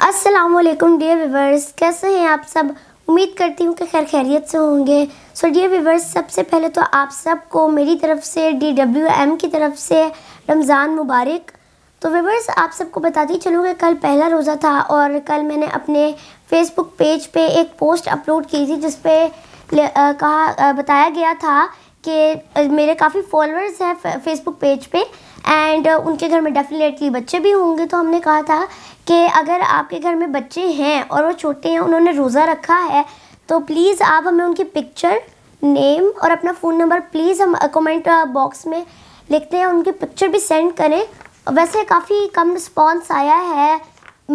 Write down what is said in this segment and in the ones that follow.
वालेकुम dear viewers कैसे हैं आप सब उम्मीद करती हूँ कि खैर खैरियत से होंगे सो डियर व्यूवर्स सबसे पहले तो आप सबको मेरी तरफ से डी डब्ल्यू एम की तरफ से रमज़ान मुबारक तो व्यूवर्स आप सबको बताती चलूँ कि कल पहला रोज़ा था और कल मैंने अपने फेसबुक पेज पे एक पोस्ट अपलोड की थी जिस पर कहा आ, बताया गया था कि मेरे काफ़ी फॉलोअर्स हैं फेसबुक पेज पे एंड उनके घर में डेफिनेटली बच्चे भी होंगे तो हमने कहा था कि अगर आपके घर में बच्चे हैं और वो छोटे हैं उन्होंने रोज़ा रखा है तो प्लीज़ आप हमें उनकी पिक्चर नेम और अपना फ़ोन नंबर प्लीज़ हम कमेंट बॉक्स uh, में लिखते हैं उनकी पिक्चर भी सेंड करें वैसे काफ़ी कम रिस्पॉन्स आया है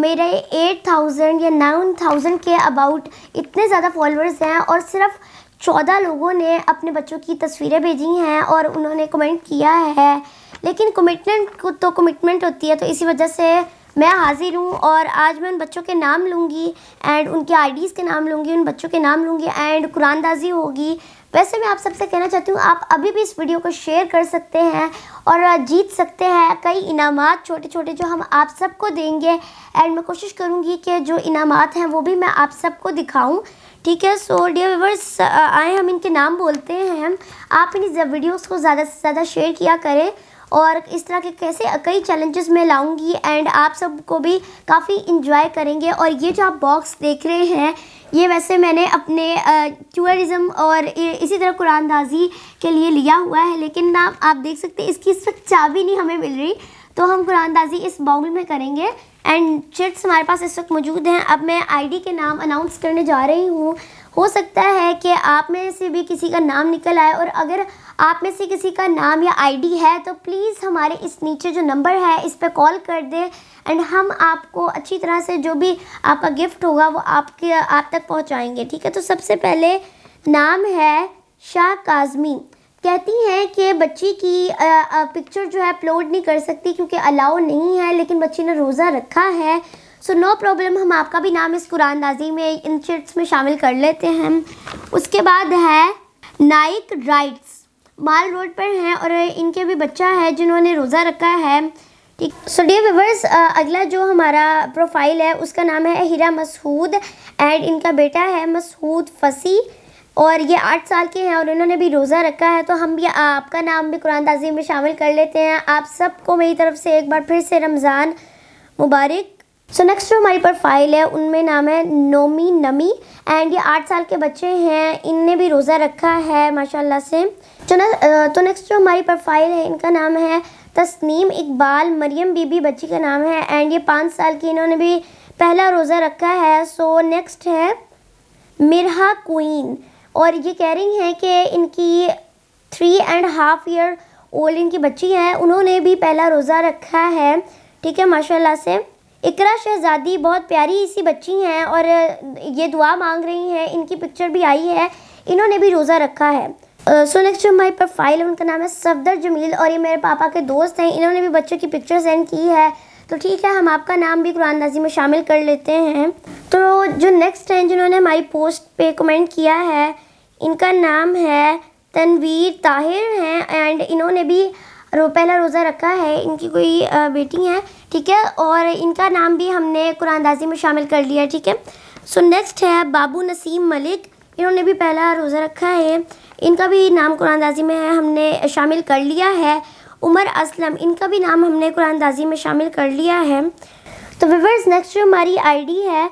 मेरे एट थाउजेंड या नाइन थाउजेंड के अबाउट इतने ज़्यादा फॉलोअर्स हैं और सिर्फ चौदह लोगों ने अपने बच्चों की तस्वीरें भेजी हैं और उन्होंने कमेंट किया है लेकिन कमिटमेंट तो कमिटमेंट होती है तो इसी वजह से मैं हाजिर हूँ और आज मैं उन बच्चों के नाम लूँगी एंड उनके आईडीज़ के नाम लूँगी उन बच्चों के नाम लूँगी एंड कुरानदाजी होगी वैसे मैं आप सबसे कहना चाहती हूँ आप अभी भी इस वीडियो को शेयर कर सकते हैं और जीत सकते हैं कई इनाम छोटे छोटे जो हम आप सबको देंगे एंड मैं कोशिश करूँगी कि जो इनाम हैं वो भी मैं आप सबको दिखाऊँ ठीक है सो डियर व्यूवर्स आए हम इनके नाम बोलते हैं आप इन वीडियोस को ज़्यादा से ज़्यादा शेयर किया करें और इस तरह के कैसे कई चैलेंजेस मैं लाऊंगी एंड आप सबको भी काफ़ी इंजॉय करेंगे और ये जो आप बॉक्स देख रहे हैं ये वैसे मैंने अपने टूरिज़म और इसी तरह कुरानदाजी के लिए लिया हुआ है लेकिन ना आप देख सकते हैं इसकी इस वक्त चाबी नहीं हमें मिल रही तो हम कुरानदाजी इस बाउल में करेंगे एंड चिट्स हमारे पास इस वक्त मौजूद हैं अब मैं आईडी के नाम अनाउंस करने जा रही हूँ हो सकता है कि आप में से भी किसी का नाम निकल आए और अगर आप में से किसी का नाम या आईडी है तो प्लीज़ हमारे इस नीचे जो नंबर है इस पर कॉल कर दें एंड हम आपको अच्छी तरह से जो भी आपका गिफ्ट होगा वो आपके आप तक पहुँचाएँगे ठीक है तो सबसे पहले नाम है शाह काजमी कहती हैं कि बच्ची की आ, आ, पिक्चर जो है अपलोड नहीं कर सकती क्योंकि अलाउ नहीं है लेकिन बच्ची ने रोज़ा रखा है सो नो प्रॉब्लम हम आपका भी नाम इस कुरान दाजी में इन चिट्स में शामिल कर लेते हैं उसके बाद है नाइक राइट्स माल रोड पर हैं और इनके भी बच्चा है जिन्होंने रोज़ा रखा है ठीक सो डे व्यूवर्स अगला जो हमारा प्रोफाइल है उसका नाम है हीरा मसूद एंड इनका बेटा है मसूद फसी और ये आठ साल के हैं और इन्होंने भी रोज़ा रखा है तो हम भी आपका नाम भी कुरान तज़ीम में शामिल कर लेते हैं आप सबको मेरी तरफ से एक बार फिर से रमज़ान मुबारक सो नेक्स्ट जो हमारी प्रोफाइल है उनमें नाम है नोमी नमी एंड ये आठ साल के बच्चे हैं इनने भी रोज़ा रखा है माशाल्लाह से तो न, तो नेक्स्ट जो हमारी प्रोफाइल है इनका नाम है तस्नीम इकबाल मरियम बीबी बच्ची का नाम है एंड ये पाँच साल की इन्होंने भी पहला रोज़ा रखा है सो नेक्स्ट है मिरहा क्वीन और ये कह रही हैं कि इनकी three and half year old इनकी बच्ची हैं उन्होंने भी पहला रोज़ा रखा है ठीक है माशाल्लाह से इकरा शहज़ादी बहुत प्यारी सी बच्ची हैं और ये दुआ मांग रही हैं इनकी पिक्चर भी आई है इन्होंने भी रोज़ा रखा है सो नेक्स्ट हमारी प्रोफाइल उनका नाम है सफदर जमील और ये मेरे पापा के दोस्त हैं इन्होंने भी बच्चों की पिक्चर सेंड की है तो ठीक है हम आपका नाम भी कुरान दाजी में शामिल कर लेते हैं तो जो नेक्स्ट हैं जिन्होंने हमारी पोस्ट पे कमेंट किया है इनका नाम है तनवीर ताहिर हैं एंड इन्होंने भी रो पहला रोज़ा रखा है इनकी कोई बेटी है ठीक है और इनका नाम भी हमने दाजी में शामिल कर लिया ठीक है सो नेक्स्ट है बाबू नसीम मलिक इन्होंने भी पहला रोज़ा रखा है इनका भी नाम कुरानदाजी में है हमने शामिल कर लिया है उमर असलम इनका भी नाम हमने कुरान दाजी में शामिल कर लिया है तो वीवर्स नेक्स्ट जो हमारी आईडी है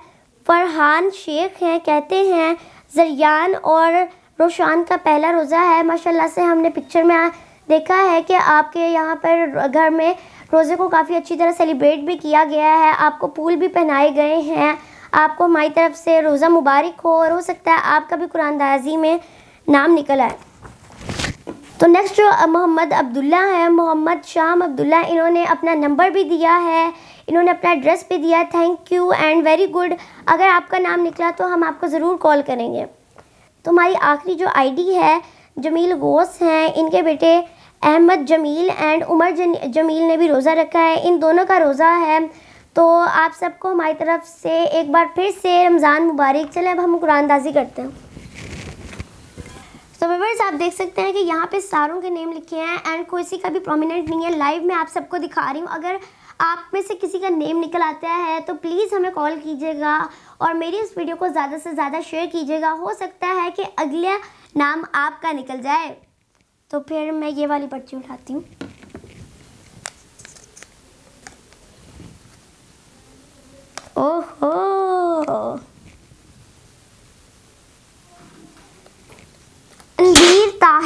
फरहान शेख हैं कहते हैं जरियान और रोशान का पहला रोज़ा है माशाल्लाह से हमने पिक्चर में देखा है कि आपके यहाँ पर घर में रोज़े को काफ़ी अच्छी तरह सेलिब्रेट भी किया गया है आपको फूल भी पहनाए गए हैं आपको हमारी तरफ से रोज़ा मुबारक हो और हो सकता है आपका भी कुरानदाजी में नाम निकल आए तो नेक्स्ट जो मोहम्मद अब्दुल्ला है मोहम्मद शाम अब्दुल्ला इन्होंने अपना नंबर भी दिया है इन्होंने अपना एड्रेस भी दिया thank you and very good अगर आपका नाम निकला तो हम आपको ज़रूर कॉल करेंगे तो हमारी आखिरी जो आईडी है जमील गोस हैं इनके बेटे अहमद जमील एंड उमर जमील ने भी रोज़ा रखा है इन दोनों का रोज़ा है तो आप सबको हमारी तरफ से एक बार फिर से रमज़ान मुबारक चले अब हम कुरानदाजी करते हैं तो व्यवर्स आप देख सकते हैं कि यहाँ पे सारों के नेम लिखे हैं एंड कोई सी का भी प्रोमिनेंट नहीं है लाइव में आप सबको दिखा रही हूँ अगर आप में से किसी का नेम निकल आता है तो प्लीज़ हमें कॉल कीजिएगा और मेरी इस वीडियो को ज़्यादा से ज़्यादा शेयर कीजिएगा हो सकता है कि अगला नाम आपका निकल जाए तो फिर मैं ये वाली पर्ची उठाती हूँ ओहो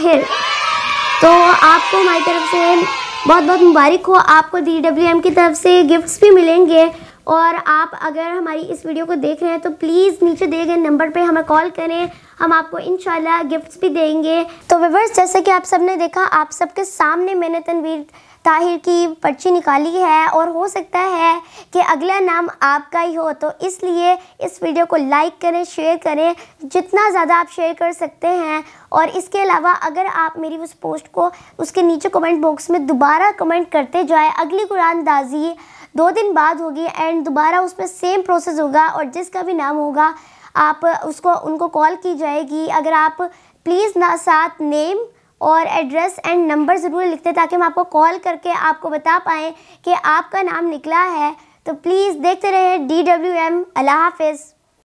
ताहिर तो आपको हमारी तरफ से बहुत बहुत मुबारक हो आपको डी डब्ल्यू एम की तरफ से गिफ्ट्स भी मिलेंगे और आप अगर हमारी इस वीडियो को देख रहे हैं तो प्लीज़ नीचे दिए गए नंबर पे हमें कॉल करें हम आपको इन गिफ्ट्स भी देंगे तो वीवर्स जैसे कि आप सबने देखा आप सबके सामने मैंने तनवीर ताहिर की पर्ची निकाली है और हो सकता है कि अगला नाम आपका ही हो तो इसलिए इस वीडियो को लाइक करें शेयर करें जितना ज़्यादा आप शेयर कर सकते हैं और इसके अलावा अगर आप मेरी उस पोस्ट को उसके नीचे कमेंट बॉक्स में दोबारा कमेंट करते जाए अगली कुरानदाजी दो दिन बाद होगी एंड दोबारा उसमें सेम प्रोसेस होगा और जिसका भी नाम होगा आप उसको उनको कॉल की जाएगी अगर आप प्लीज़ ना साथ नेम और एड्रेस एंड नंबर ज़रूर लिखते ताकि हम आपको कॉल करके आपको बता पाएँ कि आपका नाम निकला है तो प्लीज़ देखते रहे डी डब्ल्यू एम अल्लाह हाफिज़